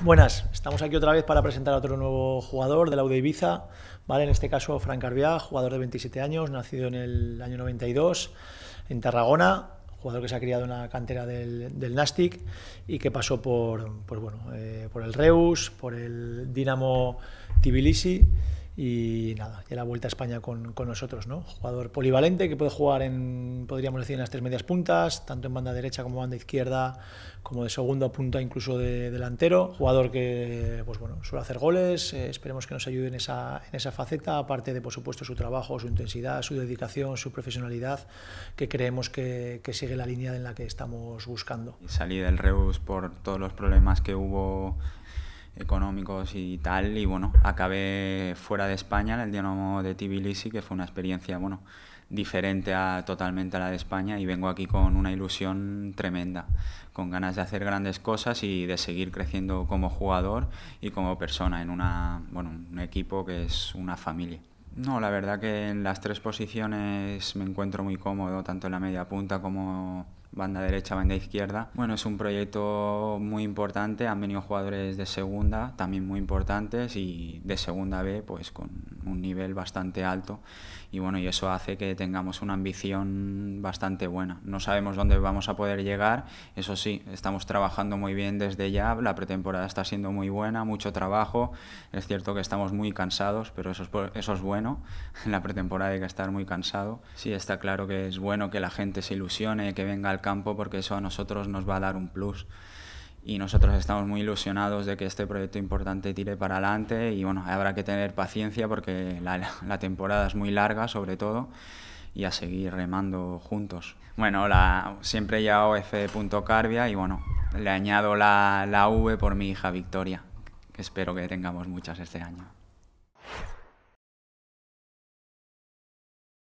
Buenas, estamos aquí otra vez para presentar a otro nuevo jugador de la Ibiza, ¿vale? en este caso Frank Arbiá, jugador de 27 años, nacido en el año 92 en Tarragona, jugador que se ha criado en la cantera del, Nastic y que pasó por, pues eh, por el Reus, por el Dinamo Tbilisi y nada, ya la vuelta a España con, con, nosotros, ¿no? Jugador polivalente que puede jugar en, podríamos decir, en las tres medias puntas, tanto en banda derecha como banda izquierda, como de segunda punta, incluso de delantero. Jugador que, pues bueno, suele hacer goles, eh, esperemos que nos ayude en esa, en esa faceta, aparte de, por supuesto, su trabajo, su intensidad, su dedicación, su profesionalidad, que creemos que, que sigue la línea en la que estamos buscando. salí del Reus por todos los problemas que hubo económicos y tal, y bueno, acabé fuera de España, en el Dinamo de Tbilisi, que fue una experiencia, bueno, diferente a, totalmente a la de España y vengo aquí con una ilusión tremenda, con ganas de hacer grandes cosas y de seguir creciendo como jugador y como persona en una, bueno, un equipo que es una familia. No, la verdad que en las tres posiciones me encuentro muy cómodo, tanto en la media punta como banda derecha, banda izquierda. Bueno, es un proyecto muy importante, han venido jugadores de segunda, también muy importantes, y de segunda B, pues con un nivel bastante alto y bueno, y eso hace que tengamos una ambición bastante buena. No sabemos dónde vamos a poder llegar, eso sí, estamos trabajando muy bien desde ya, la pretemporada está siendo muy buena, mucho trabajo, es cierto que estamos muy cansados, pero eso es, eso es bueno, en la pretemporada hay que estar muy cansado. Sí, está claro que es bueno que la gente se ilusione, que venga al campo, porque eso a nosotros nos va a dar un plus y nosotros estamos muy ilusionados de que este proyecto importante tire para adelante y bueno, habrá que tener paciencia porque la, temporada es muy larga sobre todo y a seguir remando juntos. Bueno, la, siempre ya carbia y bueno, le añado la, la V por mi hija Victoria, que espero que tengamos muchas este año.